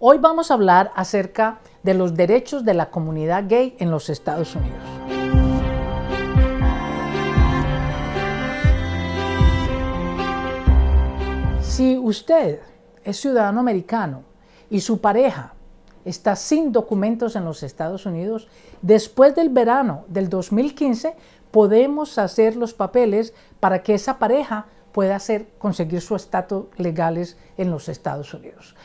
Hoy vamos a hablar acerca de los derechos de la comunidad gay en los Estados Unidos. Si usted es ciudadano americano y su pareja está sin documentos en los Estados Unidos, después del verano del 2015 podemos hacer los papeles para que esa pareja pueda conseguir su estatus legales en los Estados Unidos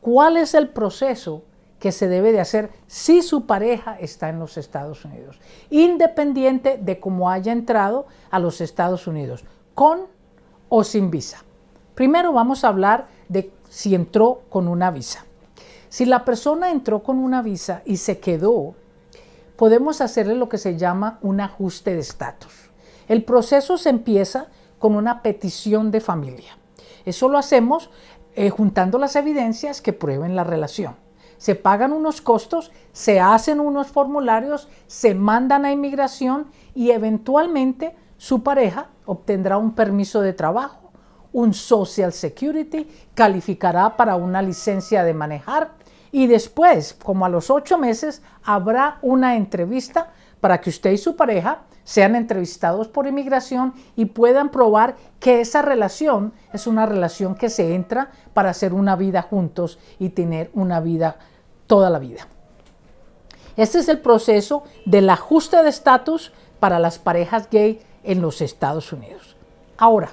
cuál es el proceso que se debe de hacer si su pareja está en los Estados Unidos, independiente de cómo haya entrado a los Estados Unidos, con o sin visa. Primero vamos a hablar de si entró con una visa. Si la persona entró con una visa y se quedó, podemos hacerle lo que se llama un ajuste de estatus. El proceso se empieza con una petición de familia. Eso lo hacemos eh, juntando las evidencias que prueben la relación. Se pagan unos costos, se hacen unos formularios, se mandan a inmigración y eventualmente su pareja obtendrá un permiso de trabajo, un Social Security, calificará para una licencia de manejar y después, como a los ocho meses, habrá una entrevista para que usted y su pareja sean entrevistados por inmigración y puedan probar que esa relación es una relación que se entra para hacer una vida juntos y tener una vida toda la vida. Este es el proceso del ajuste de estatus para las parejas gay en los Estados Unidos. Ahora,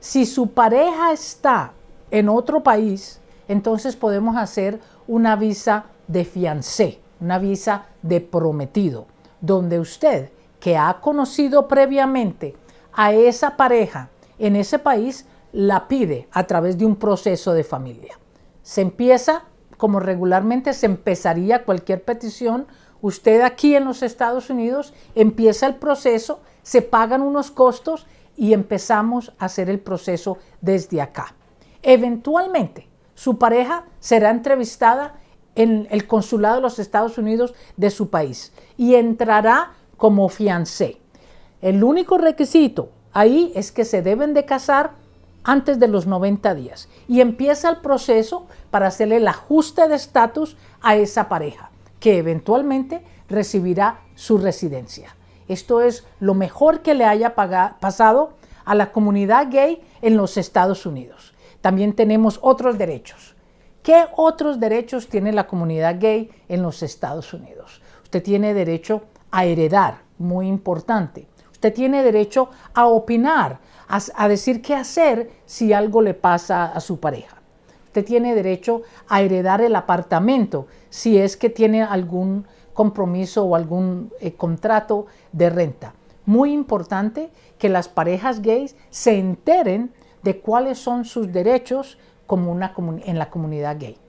si su pareja está en otro país, entonces podemos hacer una visa de fiancé, una visa de prometido, donde usted que ha conocido previamente a esa pareja en ese país, la pide a través de un proceso de familia. Se empieza, como regularmente se empezaría cualquier petición, usted aquí en los Estados Unidos empieza el proceso, se pagan unos costos y empezamos a hacer el proceso desde acá. Eventualmente, su pareja será entrevistada en el consulado de los Estados Unidos de su país y entrará como fiancé. El único requisito ahí es que se deben de casar antes de los 90 días y empieza el proceso para hacerle el ajuste de estatus a esa pareja que eventualmente recibirá su residencia. Esto es lo mejor que le haya pasado a la comunidad gay en los Estados Unidos. También tenemos otros derechos. ¿Qué otros derechos tiene la comunidad gay en los Estados Unidos? Usted tiene derecho a heredar, muy importante. Usted tiene derecho a opinar, a, decir qué hacer si algo le pasa a su pareja. Usted tiene derecho a heredar el apartamento si es que tiene algún compromiso o algún eh, contrato de renta. Muy importante que las parejas gays se enteren de cuáles son sus derechos como una en la comunidad gay.